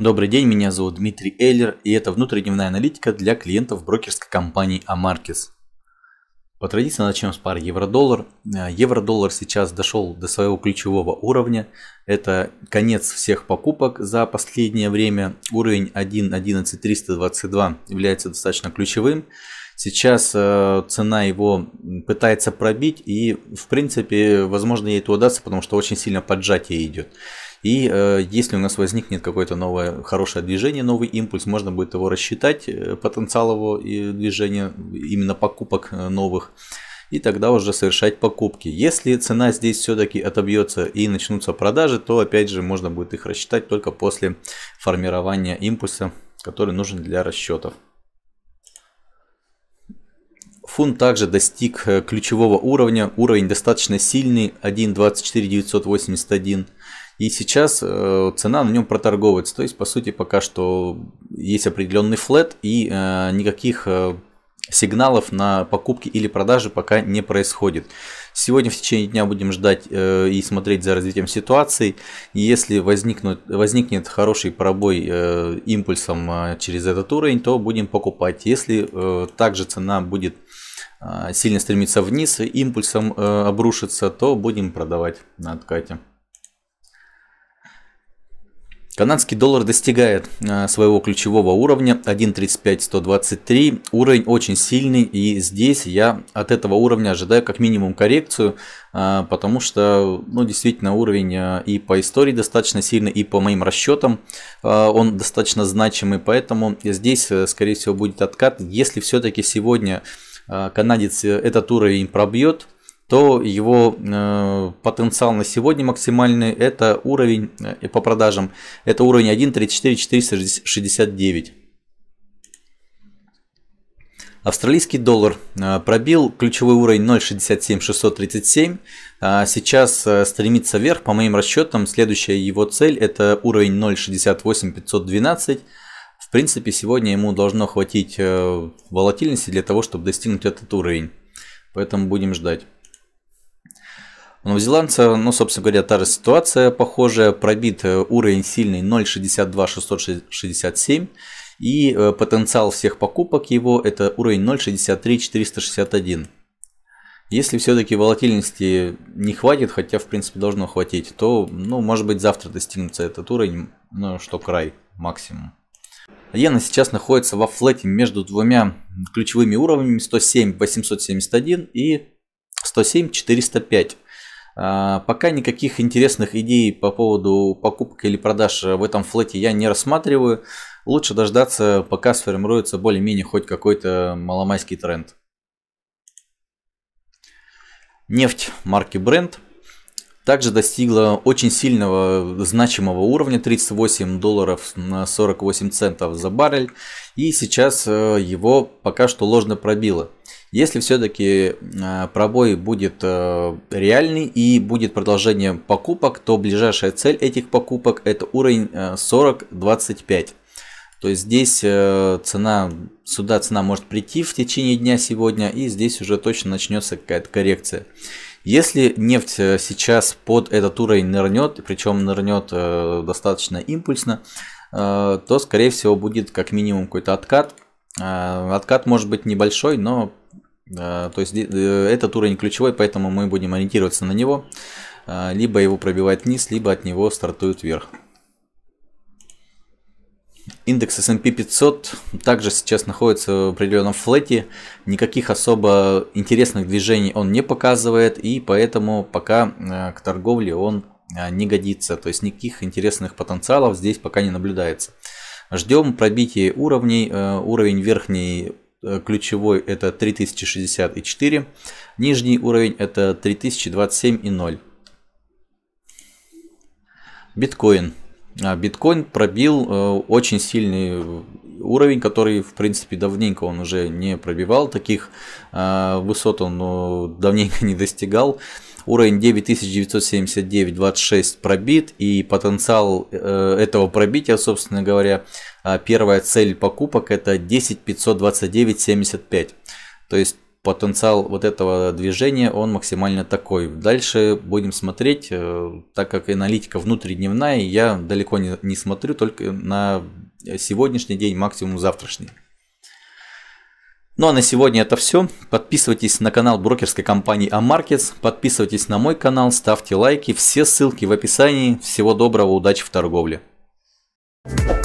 Добрый день, меня зовут Дмитрий Эйлер, и это внутридневная аналитика для клиентов брокерской компании Амаркис. По традиции начнем с пары евро-доллар. Э, евро-доллар сейчас дошел до своего ключевого уровня. Это конец всех покупок за последнее время. Уровень 1.11322 является достаточно ключевым. Сейчас э, цена его пытается пробить, и в принципе, возможно, ей это удастся, потому что очень сильно поджатие идет. И э, если у нас возникнет какое-то новое хорошее движение, новый импульс, можно будет его рассчитать, э, потенциал его и движения, именно покупок э, новых и тогда уже совершать покупки. Если цена здесь все-таки отобьется и начнутся продажи, то опять же можно будет их рассчитать только после формирования импульса, который нужен для расчетов. Фунт также достиг э, ключевого уровня, уровень достаточно сильный, 1.24981. И сейчас э, цена на нем проторговывается. То есть, по сути, пока что есть определенный флет и э, никаких сигналов на покупки или продажи пока не происходит. Сегодня в течение дня будем ждать э, и смотреть за развитием ситуации. Если возникнут, возникнет хороший пробой э, импульсом э, через этот уровень, то будем покупать. Если также цена будет сильно стремиться вниз, импульсом обрушится, то будем продавать на откате. Канадский доллар достигает а, своего ключевого уровня 1.35123. Уровень очень сильный и здесь я от этого уровня ожидаю как минимум коррекцию, а, потому что ну, действительно уровень а, и по истории достаточно сильный, и по моим расчетам он достаточно значимый, поэтому здесь э, скорее всего будет откат. Если все-таки сегодня канадец э, этот уровень пробьет, то его э, потенциал на сегодня максимальный это уровень э, по продажам, это уровень 1.34.469. Австралийский доллар э, пробил ключевой уровень 0.67637. А сейчас э, стремится вверх. По моим расчетам, следующая его цель это уровень 0.68512. В принципе, сегодня ему должно хватить э, волатильности для того, чтобы достигнуть этот уровень. Поэтому будем ждать. У новозеландца, ну, собственно говоря, та же ситуация похожая. Пробит э, уровень сильный 062 И э, потенциал всех покупок его это уровень 0.63461. Если все-таки волатильности не хватит, хотя в принципе должно хватить, то, ну, может быть, завтра достигнется этот уровень, ну, что край максимум. Иена сейчас находится во флете между двумя ключевыми уровнями 107-871 и 107-405. А, пока никаких интересных идей по поводу покупки или продаж в этом флете я не рассматриваю. Лучше дождаться, пока сформируется более-менее хоть какой-то маломайский тренд. Нефть марки Brent – также достигла очень сильного значимого уровня 38 долларов на 48 центов за баррель и сейчас э, его пока что ложно пробило. Если все-таки э, пробой будет э, реальный и будет продолжение покупок, то ближайшая цель этих покупок это уровень 40.25. То есть здесь цена, сюда цена может прийти в течение дня сегодня и здесь уже точно начнется какая-то коррекция. Если нефть э, сейчас под этот уровень нырнет, причем нырнет э, достаточно импульсно, э, то, скорее всего, будет как минимум какой-то откат. Откат может быть небольшой, но то есть этот уровень ключевой, поэтому мы будем ориентироваться на него. Либо его пробивает вниз, либо от него стартует вверх. Индекс S&P 500 также сейчас находится в определенном флете, никаких особо интересных движений он не показывает и поэтому пока э, к торговле он э, не годится, то есть никаких интересных потенциалов здесь пока не наблюдается. Ждем пробитие уровней, э, уровень верхний ключевой это 3064, нижний уровень это 3027 и 0. Биткоин. А биткоин пробил э, очень сильный уровень, который, в принципе, давненько он уже не пробивал. Таких э, высот он э, давненько не достигал. Уровень 9979.26 пробит, и потенциал этого пробития, собственно говоря, а первая цель покупок это 10529.75. То есть потенциал вот этого движения, он максимально такой. Дальше будем смотреть, э, так как аналитика внутридневная, я далеко не, не смотрю, только на сегодняшний день, максимум завтрашний. Ну а на сегодня это все. Подписывайтесь на канал брокерской компании Amarkets, подписывайтесь на мой канал, ставьте лайки, все ссылки в описании. Всего доброго, удачи в торговле. Thank you